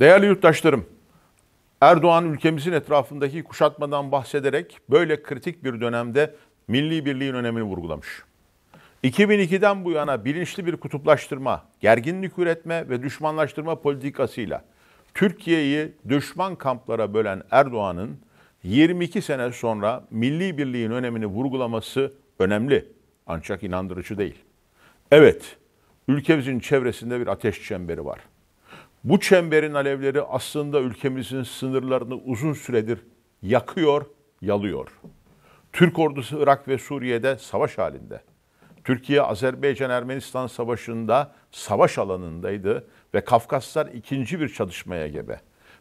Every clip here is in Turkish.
Değerli yurttaşlarım, Erdoğan ülkemizin etrafındaki kuşatmadan bahsederek böyle kritik bir dönemde milli birliğin önemini vurgulamış. 2002'den bu yana bilinçli bir kutuplaştırma, gerginlik üretme ve düşmanlaştırma politikasıyla Türkiye'yi düşman kamplara bölen Erdoğan'ın 22 sene sonra milli birliğin önemini vurgulaması önemli ancak inandırıcı değil. Evet, ülkemizin çevresinde bir ateş çemberi var. Bu çemberin alevleri aslında ülkemizin sınırlarını uzun süredir yakıyor, yalıyor. Türk ordusu Irak ve Suriye'de savaş halinde. Türkiye Azerbaycan-Ermenistan savaşında savaş alanındaydı ve Kafkaslar ikinci bir çatışmaya gebe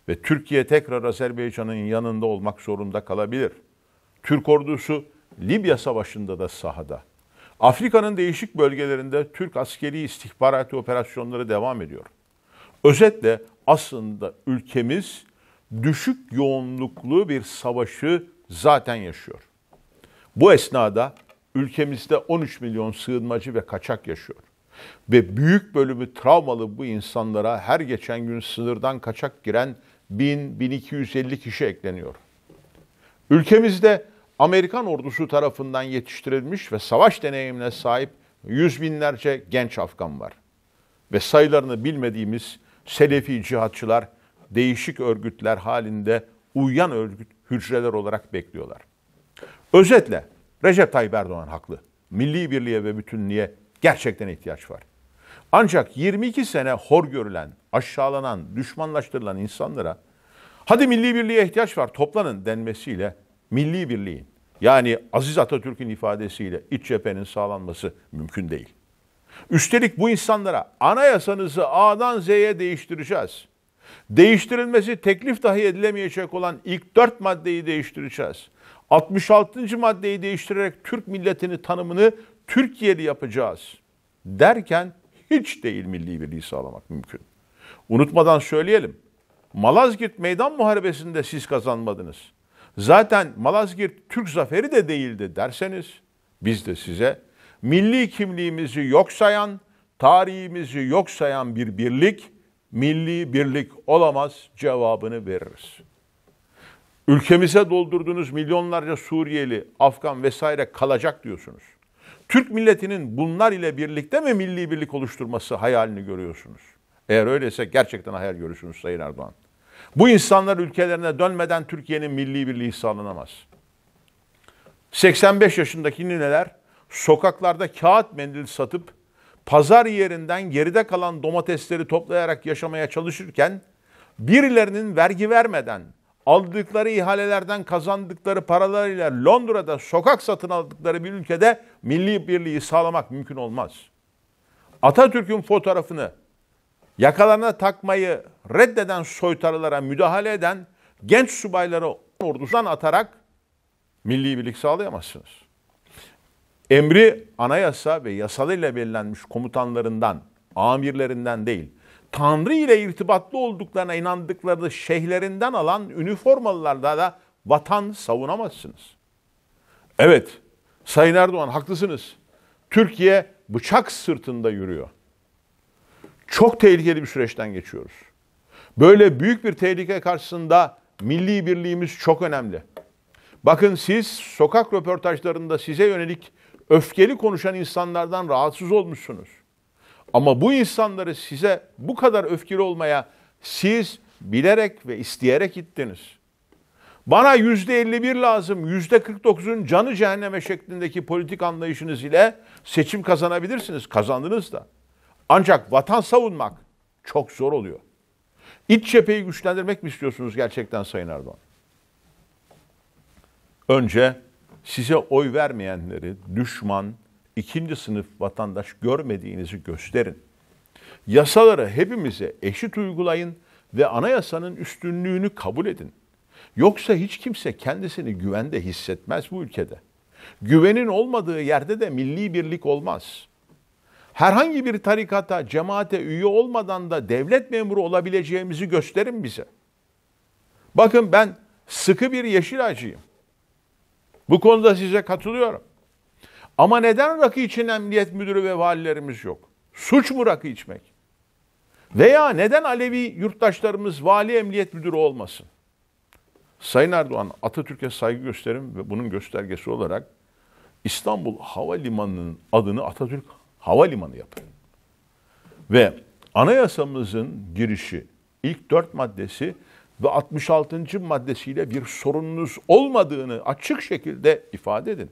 ve Türkiye tekrar Azerbaycan'ın yanında olmak zorunda kalabilir. Türk ordusu Libya savaşında da sahada. Afrika'nın değişik bölgelerinde Türk askeri istihbaratı operasyonları devam ediyor. Özetle aslında ülkemiz düşük yoğunluklu bir savaşı zaten yaşıyor. Bu esnada ülkemizde 13 milyon sığınmacı ve kaçak yaşıyor. Ve büyük bölümü travmalı bu insanlara her geçen gün sınırdan kaçak giren 1000-1250 kişi ekleniyor. Ülkemizde Amerikan ordusu tarafından yetiştirilmiş ve savaş deneyimine sahip yüz binlerce genç Afgan var. Ve sayılarını bilmediğimiz Selefi cihatçılar değişik örgütler halinde uyuyan örgüt hücreler olarak bekliyorlar. Özetle Recep Tayyip Erdoğan haklı. Milli birliğe ve bütünlüğe gerçekten ihtiyaç var. Ancak 22 sene hor görülen, aşağılanan, düşmanlaştırılan insanlara hadi milli birliğe ihtiyaç var toplanın denmesiyle milli birliğin yani Aziz Atatürk'ün ifadesiyle iç cephenin sağlanması mümkün değil. Üstelik bu insanlara anayasanızı A'dan Z'ye değiştireceğiz. Değiştirilmesi teklif dahi edilemeyecek olan ilk dört maddeyi değiştireceğiz. 66. maddeyi değiştirerek Türk milletini tanımını Türkiye'li yapacağız derken hiç değil milli birliği sağlamak mümkün. Unutmadan söyleyelim. Malazgirt Meydan Muharebesi'nde siz kazanmadınız. Zaten Malazgirt Türk zaferi de değildi derseniz biz de size milli kimliğimizi yok sayan, tarihimizi yok sayan bir birlik, milli birlik olamaz cevabını veririz. Ülkemize doldurduğunuz milyonlarca Suriyeli, Afgan vesaire kalacak diyorsunuz. Türk milletinin bunlar ile birlikte mi milli birlik oluşturması hayalini görüyorsunuz? Eğer öyleyse gerçekten hayal görürsünüz Sayın Erdoğan. Bu insanlar ülkelerine dönmeden Türkiye'nin milli birliği sağlanamaz. 85 yaşındaki nineler sokaklarda kağıt mendil satıp pazar yerinden geride kalan domatesleri toplayarak yaşamaya çalışırken birilerinin vergi vermeden aldıkları ihalelerden kazandıkları paralarıyla Londra'da sokak satın aldıkları bir ülkede milli birliği sağlamak mümkün olmaz. Atatürk'ün fotoğrafını yakalarına takmayı reddeden soytarılara müdahale eden genç subayları ordudan atarak milli birlik sağlayamazsınız. Emri anayasa ve yasalıyla belirlenmiş komutanlarından, amirlerinden değil, Tanrı ile irtibatlı olduklarına inandıkları şeyhlerinden alan üniformalılarda da vatan savunamazsınız. Evet, Sayın Erdoğan haklısınız. Türkiye bıçak sırtında yürüyor. Çok tehlikeli bir süreçten geçiyoruz. Böyle büyük bir tehlike karşısında milli birliğimiz çok önemli. Bakın siz sokak röportajlarında size yönelik öfkeli konuşan insanlardan rahatsız olmuşsunuz. Ama bu insanları size bu kadar öfkeli olmaya siz bilerek ve isteyerek gittiniz. Bana yüzde 51 lazım, yüzde 49'un canı cehenneme şeklindeki politik anlayışınız ile seçim kazanabilirsiniz, kazandınız da. Ancak vatan savunmak çok zor oluyor. İç cepheyi güçlendirmek mi istiyorsunuz gerçekten Sayın Erdoğan? Önce size oy vermeyenleri düşman, ikinci sınıf vatandaş görmediğinizi gösterin. Yasaları hepimize eşit uygulayın ve anayasanın üstünlüğünü kabul edin. Yoksa hiç kimse kendisini güvende hissetmez bu ülkede. Güvenin olmadığı yerde de milli birlik olmaz. Herhangi bir tarikata, cemaate üye olmadan da devlet memuru olabileceğimizi gösterin bize. Bakın ben sıkı bir yeşil acıyım. Bu konuda size katılıyorum. Ama neden rakı için emniyet müdürü ve valilerimiz yok? Suç mu rakı içmek? Veya neden Alevi yurttaşlarımız vali emniyet müdürü olmasın? Sayın Erdoğan Atatürk'e saygı gösterim ve bunun göstergesi olarak İstanbul Havalimanı'nın adını Atatürk Havalimanı yapın. Ve anayasamızın girişi ilk dört maddesi ve 66. maddesiyle bir sorununuz olmadığını açık şekilde ifade edin.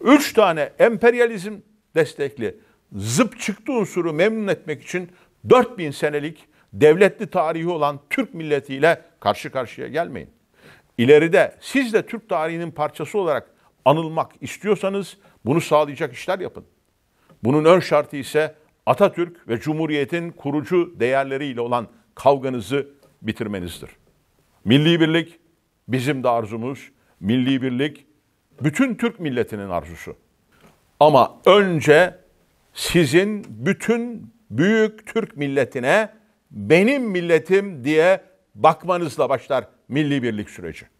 Üç tane emperyalizm destekli zıp çıktı unsuru memnun etmek için 4000 senelik devletli tarihi olan Türk milletiyle karşı karşıya gelmeyin. İleride siz de Türk tarihinin parçası olarak anılmak istiyorsanız bunu sağlayacak işler yapın. Bunun ön şartı ise Atatürk ve Cumhuriyet'in kurucu değerleriyle olan kavganızı bitirmenizdir. Milli birlik bizim de arzumuz, milli birlik bütün Türk milletinin arzusu. Ama önce sizin bütün büyük Türk milletine benim milletim diye bakmanızla başlar milli birlik süreci.